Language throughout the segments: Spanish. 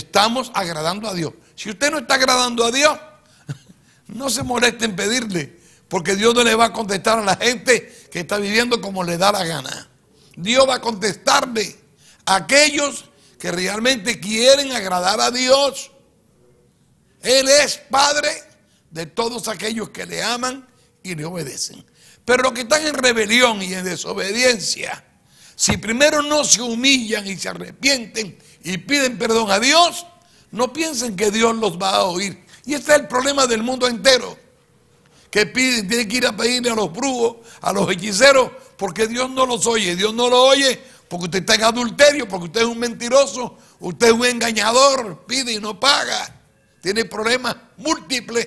Estamos agradando a Dios. Si usted no está agradando a Dios, no se moleste en pedirle, porque Dios no le va a contestar a la gente que está viviendo como le da la gana. Dios va a contestarle a aquellos que realmente quieren agradar a Dios. Él es Padre de todos aquellos que le aman y le obedecen. Pero los que están en rebelión y en desobediencia, si primero no se humillan y se arrepienten, y piden perdón a Dios, no piensen que Dios los va a oír. Y este es el problema del mundo entero. Que piden, tiene que ir a pedirle a los brujos, a los hechiceros, porque Dios no los oye. Dios no lo oye porque usted está en adulterio, porque usted es un mentiroso, usted es un engañador, pide y no paga. Tiene problemas múltiples.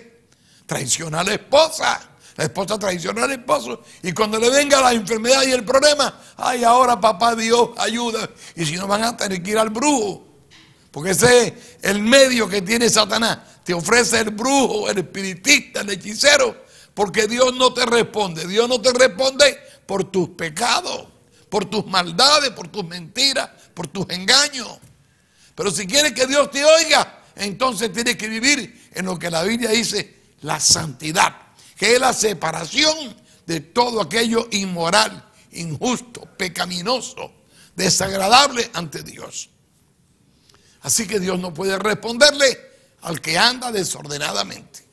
Traiciona a la esposa la esposa traiciona al esposo. Y cuando le venga la enfermedad y el problema, ay, ahora papá Dios ayuda. Y si no van a tener que ir al brujo. Porque ese es el medio que tiene Satanás. Te ofrece el brujo, el espiritista, el hechicero. Porque Dios no te responde. Dios no te responde por tus pecados, por tus maldades, por tus mentiras, por tus engaños. Pero si quieres que Dios te oiga, entonces tienes que vivir en lo que la Biblia dice, la santidad que es la separación de todo aquello inmoral, injusto, pecaminoso, desagradable ante Dios. Así que Dios no puede responderle al que anda desordenadamente.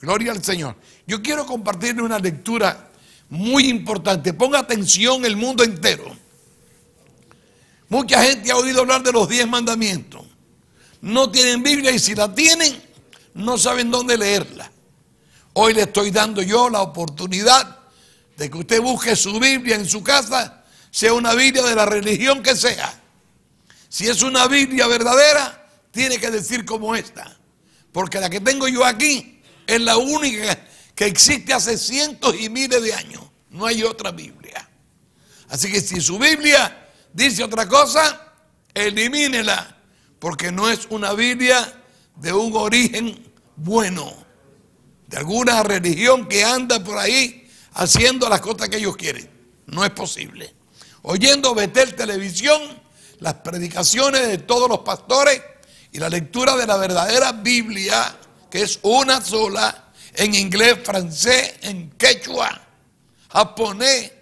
Gloria al Señor. Yo quiero compartirle una lectura muy importante. Ponga atención el mundo entero. Mucha gente ha oído hablar de los diez mandamientos. No tienen Biblia y si la tienen, no saben dónde leerla. Hoy le estoy dando yo la oportunidad de que usted busque su Biblia en su casa, sea una Biblia de la religión que sea. Si es una Biblia verdadera, tiene que decir como esta. Porque la que tengo yo aquí es la única que existe hace cientos y miles de años. No hay otra Biblia. Así que si su Biblia dice otra cosa, elimínela. Porque no es una Biblia de un origen bueno alguna religión que anda por ahí haciendo las cosas que ellos quieren. No es posible. Oyendo Betel Televisión, las predicaciones de todos los pastores y la lectura de la verdadera Biblia, que es una sola, en inglés, francés, en quechua, japonés,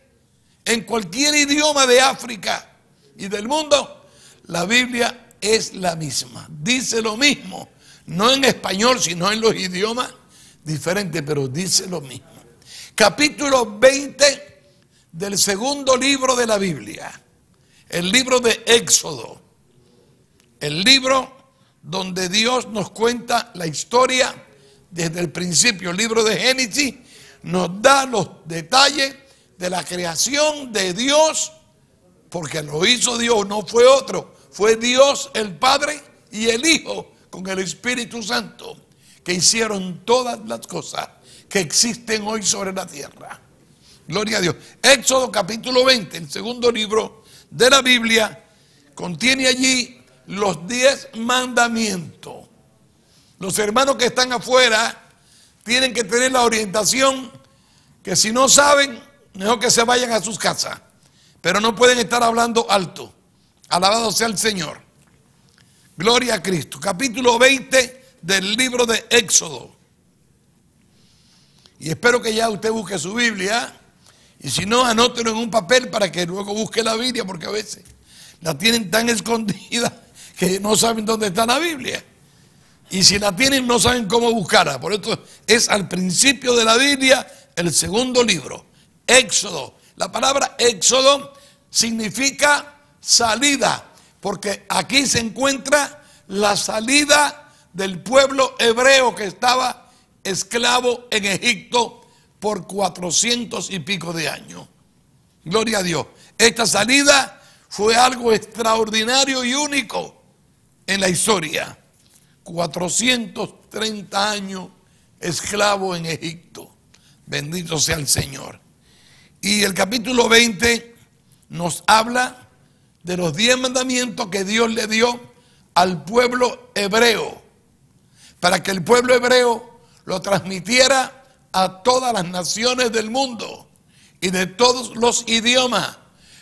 en cualquier idioma de África y del mundo, la Biblia es la misma. Dice lo mismo, no en español, sino en los idiomas diferente, pero dice lo mismo. Capítulo 20 del segundo libro de la Biblia, el libro de Éxodo, el libro donde Dios nos cuenta la historia desde el principio. El libro de Génesis nos da los detalles de la creación de Dios, porque lo hizo Dios, no fue otro, fue Dios el Padre y el Hijo con el Espíritu Santo que hicieron todas las cosas que existen hoy sobre la tierra. Gloria a Dios. Éxodo capítulo 20, el segundo libro de la Biblia, contiene allí los diez mandamientos. Los hermanos que están afuera tienen que tener la orientación que si no saben, mejor que se vayan a sus casas. Pero no pueden estar hablando alto. Alabado sea el Señor. Gloria a Cristo. Capítulo 20 del libro de Éxodo. Y espero que ya usted busque su Biblia. Y si no, anótelo en un papel para que luego busque la Biblia, porque a veces la tienen tan escondida que no saben dónde está la Biblia. Y si la tienen, no saben cómo buscarla. Por eso es al principio de la Biblia, el segundo libro, Éxodo. La palabra Éxodo significa salida, porque aquí se encuentra la salida del pueblo hebreo que estaba esclavo en Egipto por cuatrocientos y pico de años. Gloria a Dios. Esta salida fue algo extraordinario y único en la historia. 430 años esclavo en Egipto. Bendito sea el Señor. Y el capítulo 20 nos habla de los diez mandamientos que Dios le dio al pueblo hebreo para que el pueblo hebreo lo transmitiera a todas las naciones del mundo y de todos los idiomas,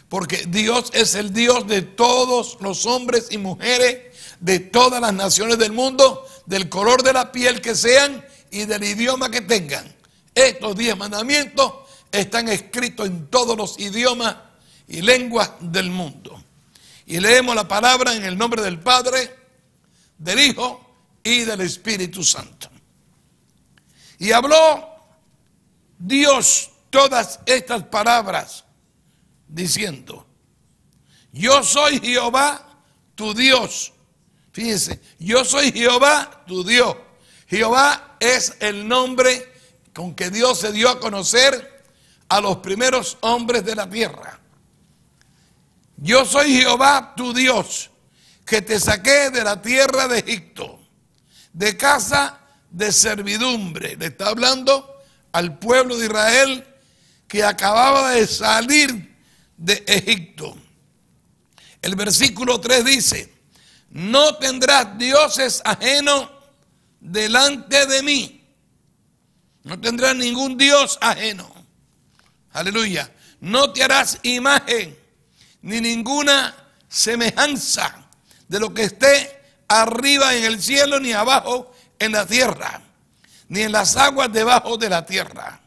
porque Dios es el Dios de todos los hombres y mujeres de todas las naciones del mundo, del color de la piel que sean y del idioma que tengan. Estos diez mandamientos están escritos en todos los idiomas y lenguas del mundo. Y leemos la palabra en el nombre del Padre, del Hijo y del Espíritu Santo. Y habló Dios todas estas palabras diciendo, yo soy Jehová tu Dios. Fíjense, yo soy Jehová tu Dios. Jehová es el nombre con que Dios se dio a conocer a los primeros hombres de la tierra. Yo soy Jehová tu Dios, que te saqué de la tierra de Egipto de casa de servidumbre. Le está hablando al pueblo de Israel que acababa de salir de Egipto. El versículo 3 dice, no tendrás dioses ajenos delante de mí. No tendrás ningún dios ajeno. Aleluya. No te harás imagen ni ninguna semejanza de lo que esté arriba en el cielo ni abajo en la tierra, ni en las aguas debajo de la tierra.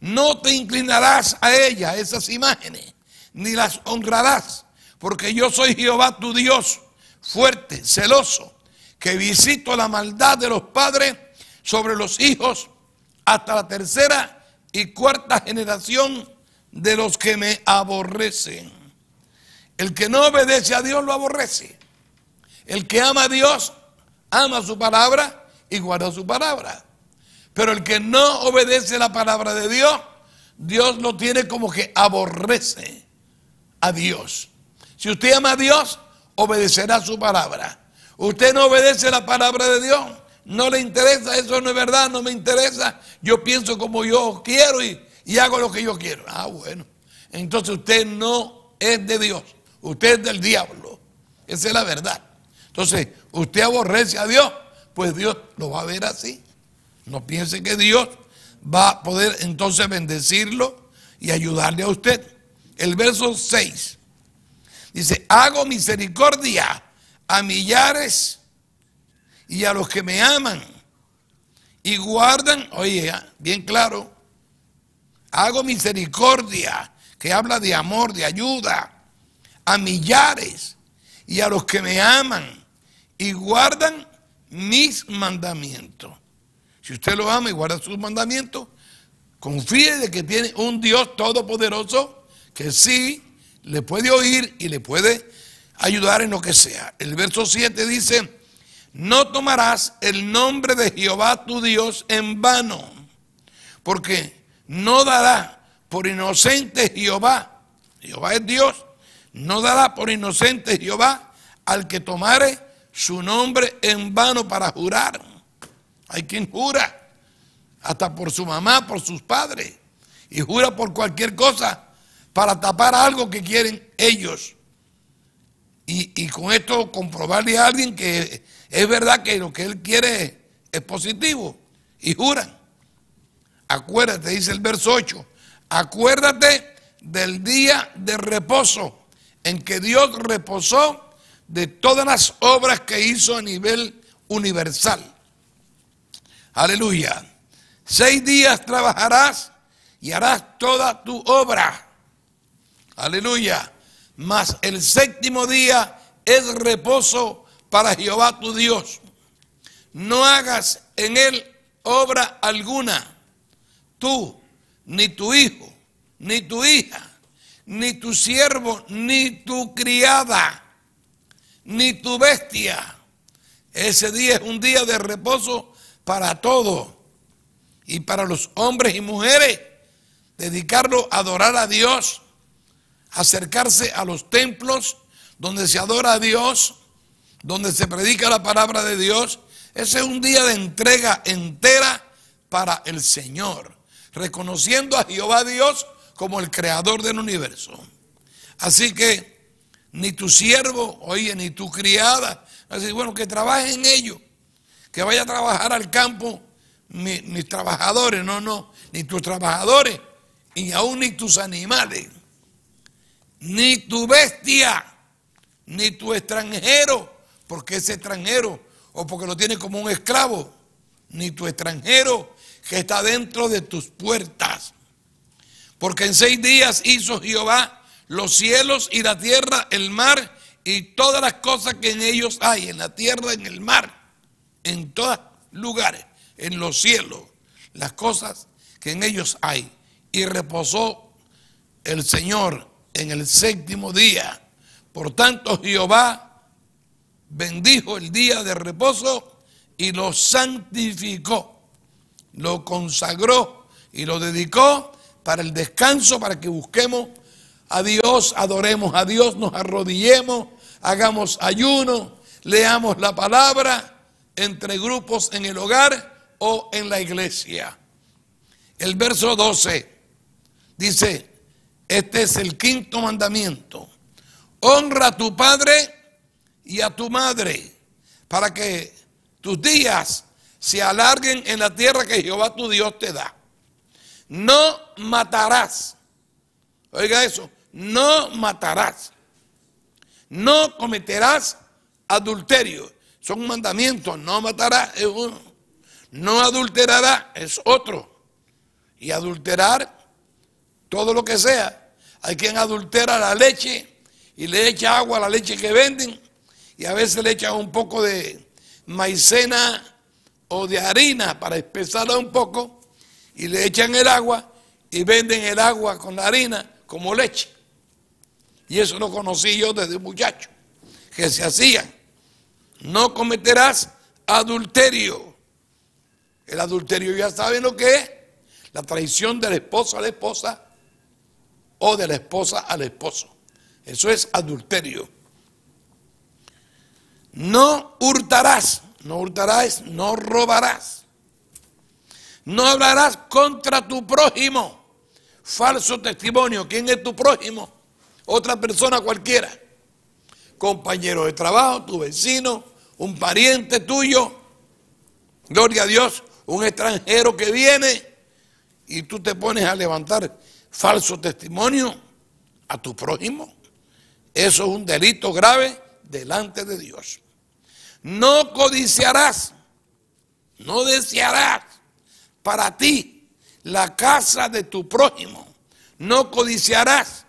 No te inclinarás a ellas, esas imágenes, ni las honrarás, porque yo soy Jehová tu Dios, fuerte, celoso, que visito la maldad de los padres sobre los hijos hasta la tercera y cuarta generación de los que me aborrecen. El que no obedece a Dios lo aborrece. El que ama a Dios, ama su palabra y guarda su palabra. Pero el que no obedece la palabra de Dios, Dios lo tiene como que aborrece a Dios. Si usted ama a Dios, obedecerá su palabra. Usted no obedece la palabra de Dios, no le interesa, eso no es verdad, no me interesa. Yo pienso como yo quiero y, hago lo que yo quiero. Ah, bueno. Entonces usted no es de Dios, usted es del diablo. Esa es la verdad. Entonces, usted aborrece a Dios, pues Dios lo va a ver así. No piense que Dios va a poder entonces bendecirlo y ayudarle a usted. El verso 6 dice, hago misericordia a millares y a los que me aman y guardan, oye, ah, bien claro, hago misericordia, que habla de amor, de ayuda, a millares y a los que me aman y guardan mis mandamientos. Si usted lo ama y guarda sus mandamientos, confíe de que tiene un Dios todopoderoso que sí le puede oír y le puede ayudar en lo que sea. El verso 7 dice, no tomarás el nombre de Jehová tu Dios en vano, porque no dará por inocente Jehová, Jehová es Dios, no dará por inocente Jehová al que tomare su nombre en vano para jurar. Hay quien jura, hasta por su mamá, por sus padres, y jura por cualquier cosa para tapar algo que quieren ellos. Y, y con esto comprobarle a alguien que es verdad que lo que él quiere es positivo. Y juran. Acuérdate, dice el verso 8, acuérdate del día de reposo en que Dios reposó de todas las obras que hizo a nivel universal. Aleluya. Seis días trabajarás y harás toda tu obra. Aleluya. Mas el séptimo día es reposo para Jehová tu Dios. No hagas en él obra alguna, tú, ni tu hijo, ni tu hija, ni tu siervo, ni tu criada ni tu bestia. Ese día es un día de reposo para todos y para los hombres y mujeres. Dedicarlo a adorar a Dios, acercarse a los templos donde se adora a Dios, donde se predica la palabra de Dios. Ese es un día de entrega entera para el Señor, reconociendo a Jehová Dios como el creador del universo. Así que ni tu siervo, oye, ni tu criada. Así, bueno, que trabajen en que vaya a trabajar al campo ni trabajadores, no, no, ni tus trabajadores, y aún ni tus animales, ni tu bestia, ni tu extranjero, porque es extranjero, o porque lo tiene como un esclavo, ni tu extranjero que está dentro de tus puertas. Porque en seis días hizo Jehová los cielos y la tierra, el mar y todas las cosas que en ellos hay, en la tierra, en el mar, en todos lugares, en los cielos, las cosas que en ellos hay. Y reposó el Señor en el séptimo día. Por tanto, Jehová bendijo el día de reposo y lo santificó, lo consagró y lo dedicó para el descanso, para que busquemos a Dios, adoremos a Dios, nos arrodillemos, hagamos ayuno, leamos la palabra entre grupos en el hogar o en la iglesia. El verso 12 dice, este es el quinto mandamiento. Honra a tu padre y a tu madre para que tus días se alarguen en la tierra que Jehová tu Dios te da. No matarás. Oiga eso, no matarás, no cometerás adulterio. Son mandamientos, no matarás es uno, no adulterarás es otro. Y adulterar todo lo que sea. Hay quien adultera la leche y le echa agua a la leche que venden y a veces le echan un poco de maicena o de harina para espesarla un poco y le echan el agua y venden el agua con la harina como leche. Y eso lo conocí yo desde muchacho, que se hacía. No cometerás adulterio. El adulterio ya saben lo que es. La traición la esposa a la esposa o de la esposa al esposo. Eso es adulterio. No hurtarás, no hurtarás, no robarás. No hablarás contra tu prójimo. Falso testimonio. ¿Quién es tu prójimo? otra persona cualquiera, compañero de trabajo, tu vecino, un pariente tuyo, gloria a Dios, un extranjero que viene y tú te pones a levantar falso testimonio a tu prójimo. Eso es un delito grave delante de Dios. No codiciarás, no desearás para ti la casa de tu prójimo. No codiciarás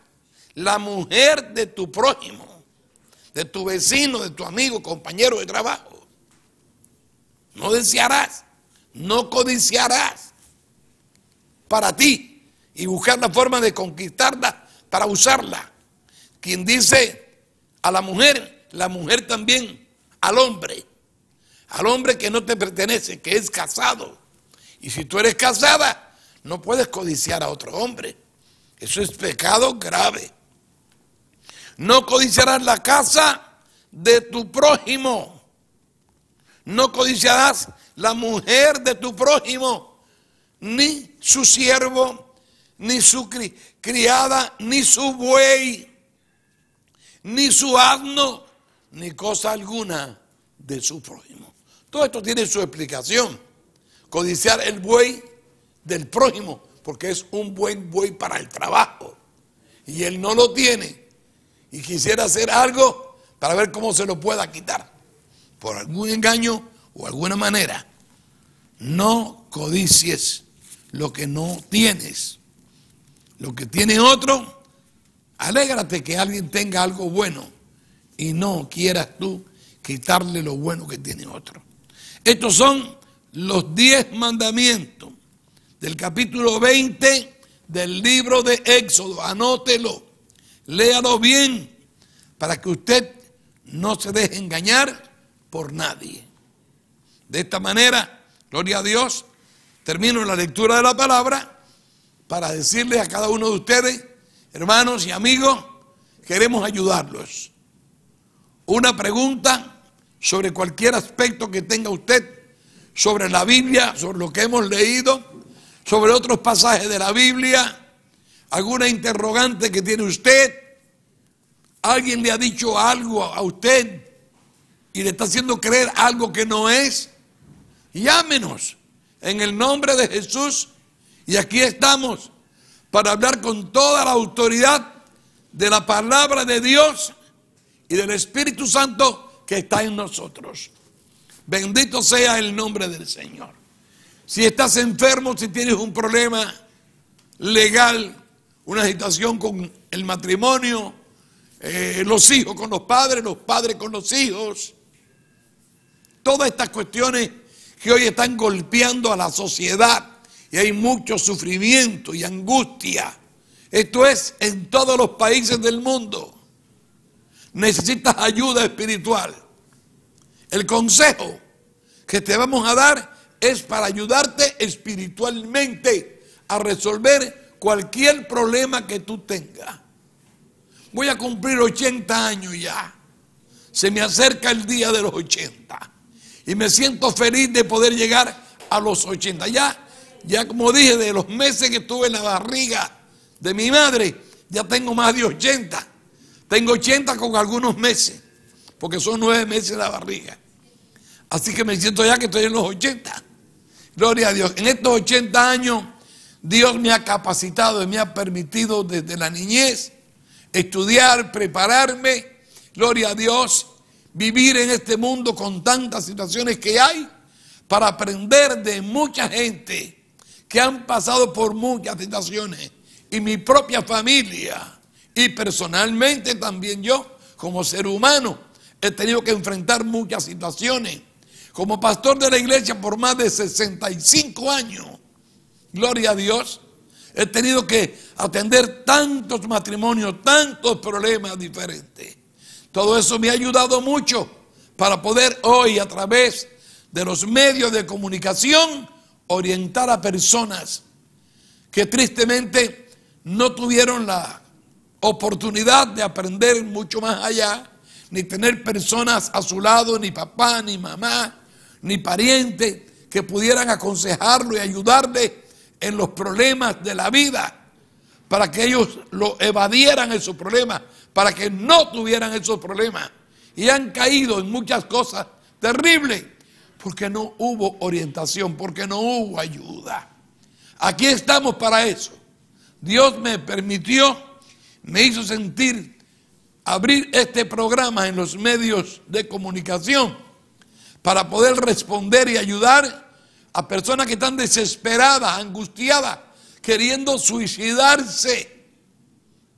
la mujer de tu prójimo, de tu vecino, de tu amigo, compañero de trabajo. No desearás, no codiciarás para ti y buscar la forma de conquistarla para usarla. Quien dice a la mujer, la mujer también al hombre, al hombre que no te pertenece, que es casado. Y si tú eres casada, no puedes codiciar a otro hombre. Eso es pecado grave. No codiciarás la casa de tu prójimo. No codiciarás la mujer de tu prójimo, ni su siervo, ni su criada, ni su buey, ni su asno, ni cosa alguna de su prójimo. Todo esto tiene su explicación. Codiciar el buey del prójimo, porque es un buen buey para el trabajo. Y él no lo tiene y quisiera hacer algo para ver cómo se lo pueda quitar. Por algún engaño o alguna manera. No codicies lo que no tienes. Lo que tiene otro, alégrate que alguien tenga algo bueno y no quieras tú quitarle lo bueno que tiene otro. Estos son los diez mandamientos del capítulo 20 del libro de Éxodo. Anótelo. Léalo bien para que usted no se deje engañar por nadie. De esta manera, gloria a Dios, termino la lectura de la palabra para decirle a cada uno de ustedes, hermanos y amigos, queremos ayudarlos. Una pregunta sobre cualquier aspecto que tenga usted, sobre la Biblia, sobre lo que hemos leído, sobre otros pasajes de la Biblia, alguna interrogante que tiene usted, alguien le ha dicho algo a usted y le está haciendo creer algo que no es, llámenos en el nombre de Jesús y aquí estamos para hablar con toda la autoridad de la palabra de Dios y del Espíritu Santo que está en nosotros. Bendito sea el nombre del Señor. Si estás enfermo, si tienes un problema legal, una situación con el matrimonio, eh, los hijos con los padres, los padres con los hijos. Todas estas cuestiones que hoy están golpeando a la sociedad y hay mucho sufrimiento y angustia. Esto es en todos los países del mundo. Necesitas ayuda espiritual. El consejo que te vamos a dar es para ayudarte espiritualmente a resolver cualquier problema que tú tengas. Voy a cumplir 80 años ya. Se me acerca el día de los 80. Y me siento feliz de poder llegar a los 80. Ya, ya como dije, de los meses que estuve en la barriga de mi madre, ya tengo más de 80. Tengo 80 con algunos meses, porque son nueve meses la barriga. Así que me siento ya que estoy en los 80. Gloria a Dios. En estos 80 años Dios me ha capacitado y me ha permitido desde la niñez estudiar, prepararme, gloria a Dios, vivir en este mundo con tantas situaciones que hay, para aprender de mucha gente que han pasado por muchas situaciones y mi propia familia y personalmente también yo como ser humano he tenido que enfrentar muchas situaciones. Como pastor de la iglesia por más de 65 años, Gloria a Dios. He tenido que atender tantos matrimonios, tantos problemas diferentes. Todo eso me ha ayudado mucho para poder hoy a través de los medios de comunicación orientar a personas que tristemente no tuvieron la oportunidad de aprender mucho más allá, ni tener personas a su lado, ni papá, ni mamá, ni pariente, que pudieran aconsejarlo y ayudarle en los problemas de la vida, para que ellos lo evadieran esos problemas, para que no tuvieran esos problemas. Y han caído en muchas cosas terribles, porque no hubo orientación, porque no hubo ayuda. Aquí estamos para eso. Dios me permitió, me hizo sentir abrir este programa en los medios de comunicación para poder responder y ayudar a personas que están desesperadas, angustiadas, queriendo suicidarse,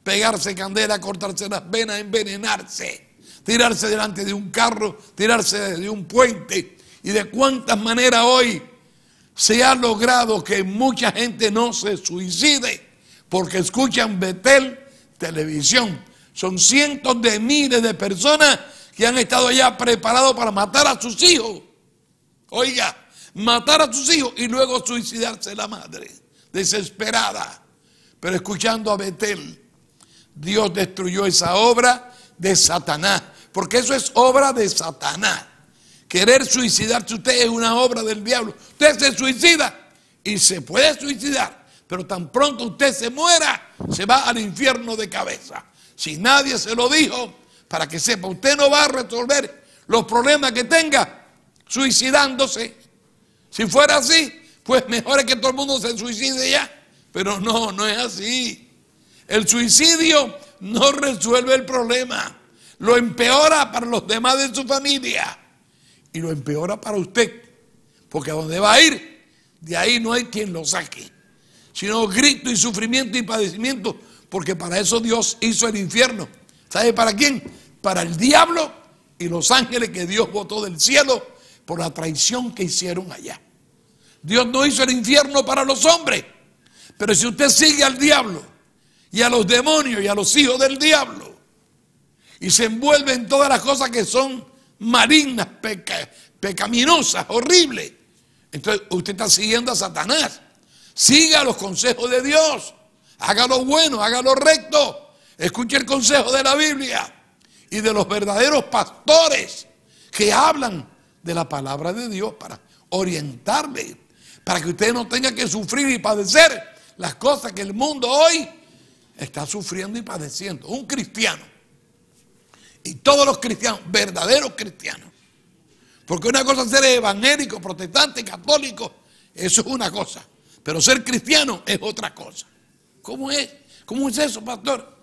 pegarse candela, cortarse las venas, envenenarse, tirarse delante de un carro, tirarse de un puente. Y de cuántas maneras hoy se ha logrado que mucha gente no se suicide porque escuchan Betel televisión. Son cientos de miles de personas que han estado allá preparados para matar a sus hijos. Oiga, matar a sus hijos y luego suicidarse la madre, desesperada. Pero escuchando a Betel, Dios destruyó esa obra de Satanás, porque eso es obra de Satanás. Querer suicidarse usted es una obra del diablo. Usted se suicida y se puede suicidar, pero tan pronto usted se muera, se va al infierno de cabeza. Si nadie se lo dijo, para que sepa, usted no va a resolver los problemas que tenga suicidándose. Si fuera así, pues mejor es que todo el mundo se suicide ya. Pero no, no es así. El suicidio no resuelve el problema. Lo empeora para los demás de su familia. Y lo empeora para usted. Porque a donde va a ir, de ahí no hay quien lo saque. Sino grito y sufrimiento y padecimiento. Porque para eso Dios hizo el infierno. ¿Sabe para quién? Para el diablo y los ángeles que Dios botó del cielo por la traición que hicieron allá. Dios no hizo el infierno para los hombres. Pero si usted sigue al diablo y a los demonios y a los hijos del diablo y se envuelve en todas las cosas que son malignas, pecaminosas, horribles, entonces usted está siguiendo a Satanás. Siga los consejos de Dios. Haga lo bueno, haga lo recto. Escuche el consejo de la Biblia y de los verdaderos pastores que hablan de la palabra de Dios para orientarle, para que usted no tenga que sufrir y padecer las cosas que el mundo hoy está sufriendo y padeciendo. Un cristiano, y todos los cristianos, verdaderos cristianos, porque una cosa es ser evangélico, protestante, católico, eso es una cosa, pero ser cristiano es otra cosa. ¿Cómo es? ¿Cómo es eso, pastor?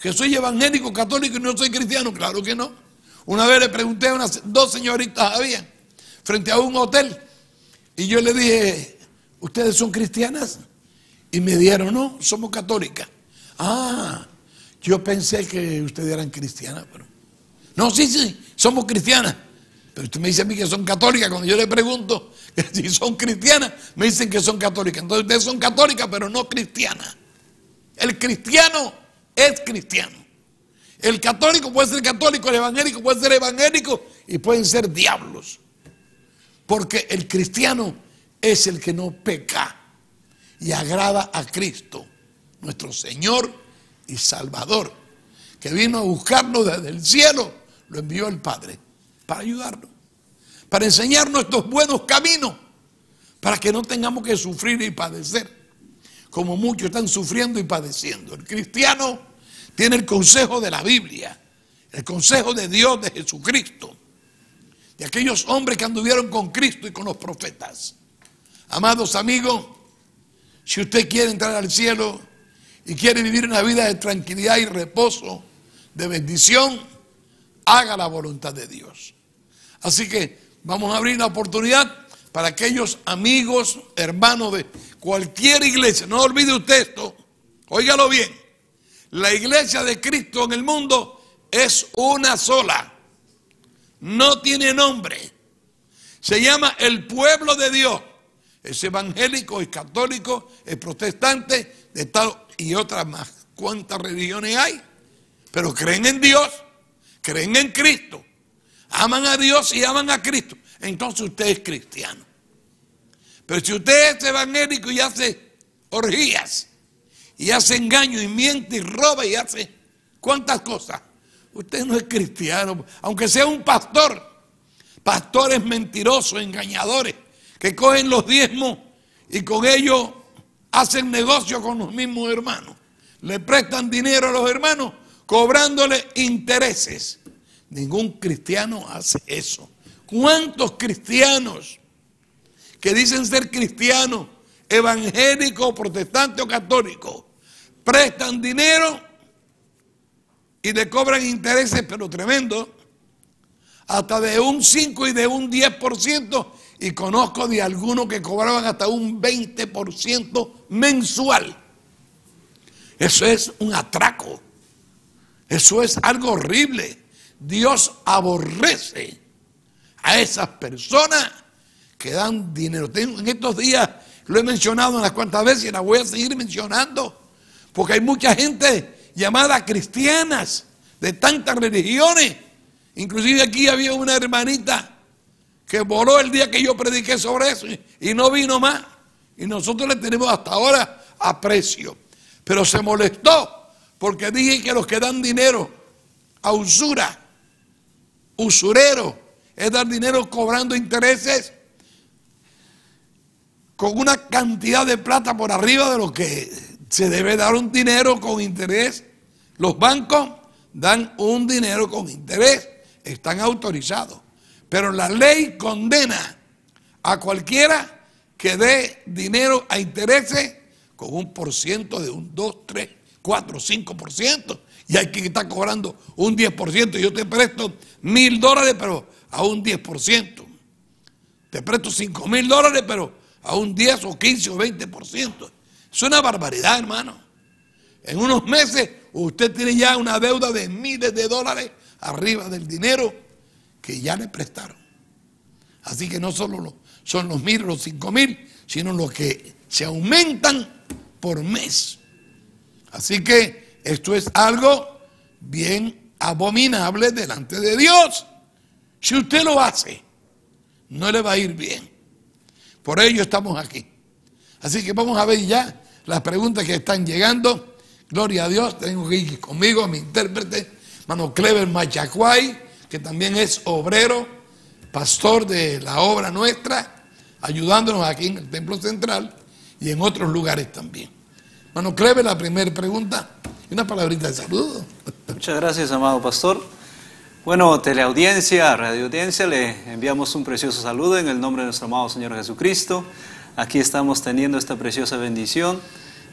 ¿Que soy evangélico, católico y no soy cristiano? Claro que no. Una vez le pregunté a unas dos señoritas había frente a un hotel y yo le dije, ¿ustedes son cristianas? Y me dijeron, no, somos católicas. Ah, yo pensé que ustedes eran cristianas, pero... No, sí, sí, somos cristianas. Pero usted me dice a mí que son católicas. Cuando yo le pregunto si son cristianas, me dicen que son católicas. Entonces ustedes son católicas, pero no cristianas. El cristiano es cristiano. El católico puede ser católico, el evangélico puede ser evangélico y pueden ser diablos. Porque el cristiano es el que no peca y agrada a Cristo, nuestro Señor y Salvador, que vino a buscarnos desde el cielo, lo envió el Padre para ayudarnos, para enseñarnos estos buenos caminos, para que no tengamos que sufrir y padecer, como muchos están sufriendo y padeciendo. El cristiano tiene el consejo de la Biblia, el consejo de Dios, de Jesucristo, de aquellos hombres que anduvieron con Cristo y con los profetas. Amados amigos, si usted quiere entrar al cielo y quiere vivir una vida de tranquilidad y reposo, de bendición, haga la voluntad de Dios. Así que vamos a abrir la oportunidad para aquellos amigos, hermanos de cualquier iglesia. No olvide usted esto, óigalo bien. La iglesia de Cristo en el mundo es una sola. No tiene nombre. Se llama el pueblo de Dios. Es evangélico, es católico, es protestante, de tal y otras más. ¿Cuántas religiones hay? Pero creen en Dios, creen en Cristo. Aman a Dios y aman a Cristo. Entonces usted es cristiano. Pero si usted es evangélico y hace orgías, y hace engaño y miente y roba y hace cuántas cosas. Usted no es cristiano, aunque sea un pastor. Pastores mentirosos, engañadores, que cogen los diezmos y con ellos hacen negocio con los mismos hermanos. Le prestan dinero a los hermanos cobrándole intereses. Ningún cristiano hace eso. ¿Cuántos cristianos que dicen ser cristianos evangélico, protestante o católico, prestan dinero y le cobran intereses, pero tremendo, hasta de un 5 y de un 10%, y conozco de algunos que cobraban hasta un 20% mensual. Eso es un atraco. Eso es algo horrible. Dios aborrece a esas personas que dan dinero. En estos días lo he mencionado unas cuantas veces y la voy a seguir mencionando. Porque hay mucha gente llamada cristianas de tantas religiones. Inclusive aquí había una hermanita que voló el día que yo prediqué sobre eso y, no vino más. Y nosotros le tenemos hasta ahora aprecio. Pero se molestó porque dije que los que dan dinero a usura, usurero, es dar dinero cobrando intereses con una cantidad de plata por arriba de lo que se debe dar un dinero con interés. Los bancos dan un dinero con interés, están autorizados. Pero la ley condena a cualquiera que dé dinero a intereses con un por ciento de un 2, 3, 4, 5 por ciento. Y hay quien está cobrando un 10%. Yo te presto mil dólares, pero a un 10%. Te presto cinco mil dólares, pero a un 10 o 15 o 20%. Es una barbaridad, hermano. En unos meses usted tiene ya una deuda de miles de dólares arriba del dinero que ya le prestaron. Así que no solo son los mil, los cinco mil, sino los que se aumentan por mes. Así que esto es algo bien abominable delante de Dios. Si usted lo hace, no le va a ir bien. Por ello estamos aquí. Así que vamos a ver ya las preguntas que están llegando. Gloria a Dios, tengo aquí conmigo a mi intérprete, mano Clever Machacuay, que también es obrero, pastor de la obra nuestra, ayudándonos aquí en el Templo Central y en otros lugares también. Mano Clever, la primera pregunta y una palabrita de saludo. Muchas gracias, amado pastor. Bueno, teleaudiencia, radioaudiencia, le enviamos un precioso saludo en el nombre de nuestro amado Señor Jesucristo. Aquí estamos teniendo esta preciosa bendición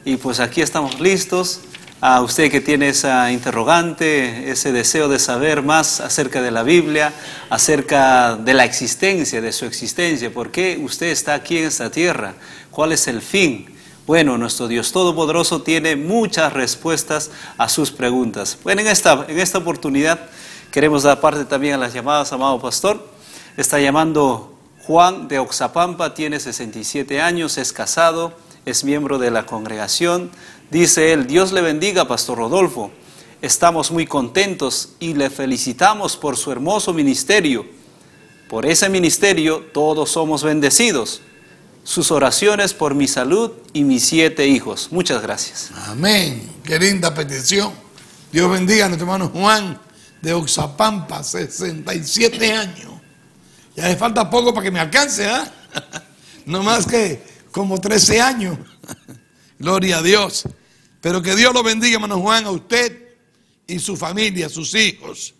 y pues aquí estamos listos. A usted que tiene esa interrogante, ese deseo de saber más acerca de la Biblia, acerca de la existencia, de su existencia, por qué usted está aquí en esta tierra, cuál es el fin. Bueno, nuestro Dios Todopoderoso tiene muchas respuestas a sus preguntas. Bueno, en esta, en esta oportunidad Queremos dar parte también a las llamadas, amado pastor. Está llamando Juan de Oxapampa, tiene 67 años, es casado, es miembro de la congregación. Dice él, Dios le bendiga, pastor Rodolfo. Estamos muy contentos y le felicitamos por su hermoso ministerio. Por ese ministerio todos somos bendecidos. Sus oraciones por mi salud y mis siete hijos. Muchas gracias. Amén. Qué linda petición. Dios bendiga a nuestro hermano Juan de Oxapampa, 67 años. Ya le falta poco para que me alcance, ¿ah? No más que como 13 años. Gloria a Dios. Pero que Dios lo bendiga, hermano Juan, a usted y su familia, sus hijos.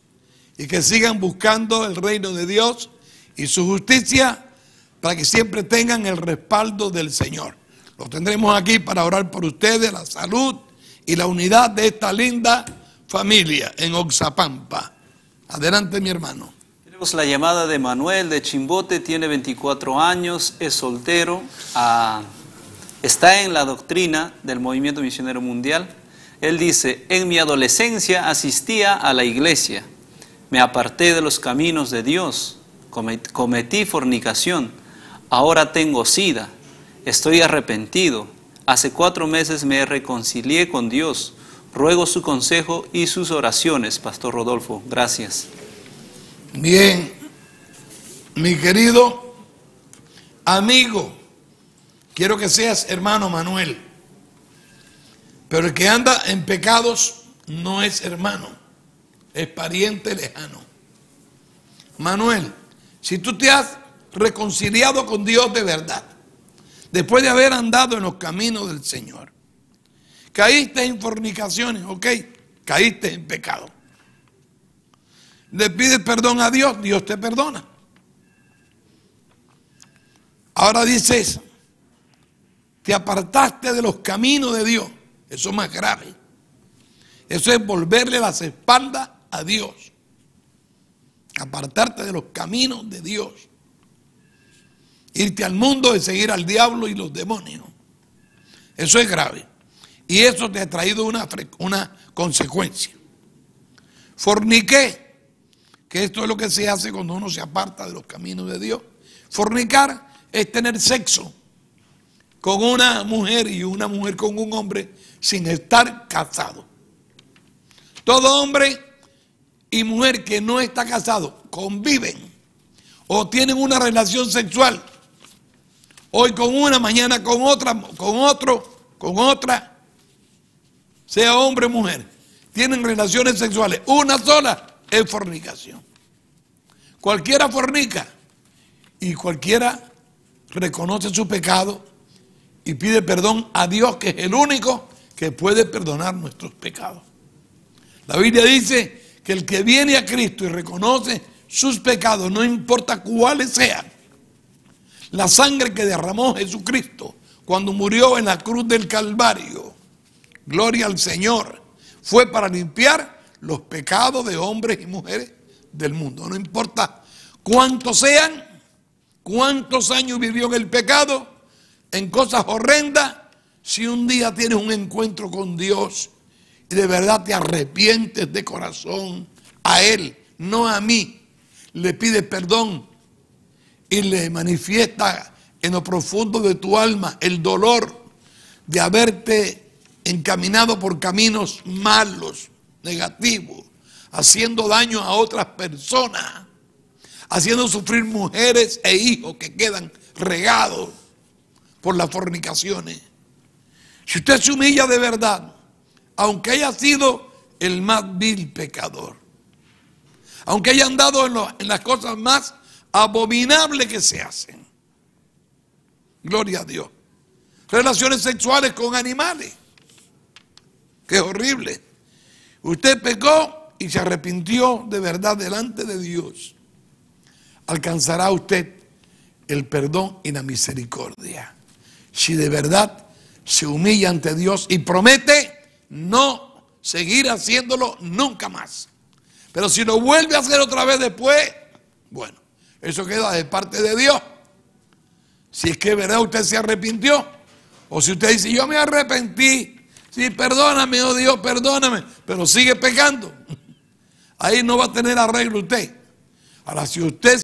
Y que sigan buscando el reino de Dios y su justicia para que siempre tengan el respaldo del Señor. Lo tendremos aquí para orar por ustedes, la salud y la unidad de esta linda familia en Oxapampa. Adelante, mi hermano. Tenemos la llamada de Manuel de Chimbote, tiene 24 años, es soltero, ah, está en la doctrina del Movimiento Misionero Mundial. Él dice, en mi adolescencia asistía a la iglesia, me aparté de los caminos de Dios, cometí fornicación, ahora tengo sida, estoy arrepentido, hace cuatro meses me reconcilié con Dios, Ruego su consejo y sus oraciones, Pastor Rodolfo. Gracias. Bien, mi querido amigo, quiero que seas hermano Manuel, pero el que anda en pecados no es hermano, es pariente lejano. Manuel, si tú te has reconciliado con Dios de verdad, después de haber andado en los caminos del Señor, Caíste en fornicaciones, ok. Caíste en pecado. Le pides perdón a Dios, Dios te perdona. Ahora dices, te apartaste de los caminos de Dios. Eso es más grave. Eso es volverle las espaldas a Dios. Apartarte de los caminos de Dios. Irte al mundo de seguir al diablo y los demonios. Eso es grave. Y eso te ha traído una, una consecuencia. Forniqué, que esto es lo que se hace cuando uno se aparta de los caminos de Dios. Fornicar es tener sexo con una mujer y una mujer con un hombre sin estar casado. Todo hombre y mujer que no está casado conviven o tienen una relación sexual. Hoy con una, mañana con otra, con otro, con otra sea hombre o mujer, tienen relaciones sexuales, una sola es fornicación. Cualquiera fornica y cualquiera reconoce su pecado y pide perdón a Dios, que es el único que puede perdonar nuestros pecados. La Biblia dice que el que viene a Cristo y reconoce sus pecados, no importa cuáles sean, la sangre que derramó Jesucristo cuando murió en la cruz del Calvario, gloria al Señor, fue para limpiar los pecados de hombres y mujeres del mundo. No importa cuántos sean, cuántos años vivió en el pecado, en cosas horrendas, si un día tienes un encuentro con Dios y de verdad te arrepientes de corazón a Él, no a mí, le pides perdón y le manifiesta en lo profundo de tu alma el dolor de haberte encaminado por caminos malos, negativos, haciendo daño a otras personas, haciendo sufrir mujeres e hijos que quedan regados por las fornicaciones. Si usted se humilla de verdad, aunque haya sido el más vil pecador, aunque haya andado en, las cosas más abominables que se hacen, gloria a Dios, relaciones sexuales con animales, Qué horrible. Usted pecó y se arrepintió de verdad delante de Dios. Alcanzará usted el perdón y la misericordia. Si de verdad se humilla ante Dios y promete no seguir haciéndolo nunca más. Pero si lo vuelve a hacer otra vez después, bueno, eso queda de parte de Dios. Si es que de verdad usted se arrepintió. O si usted dice, yo me arrepentí Sí, perdóname, oh Dios, perdóname, pero sigue pecando. Ahí no va a tener arreglo usted. Ahora, si usted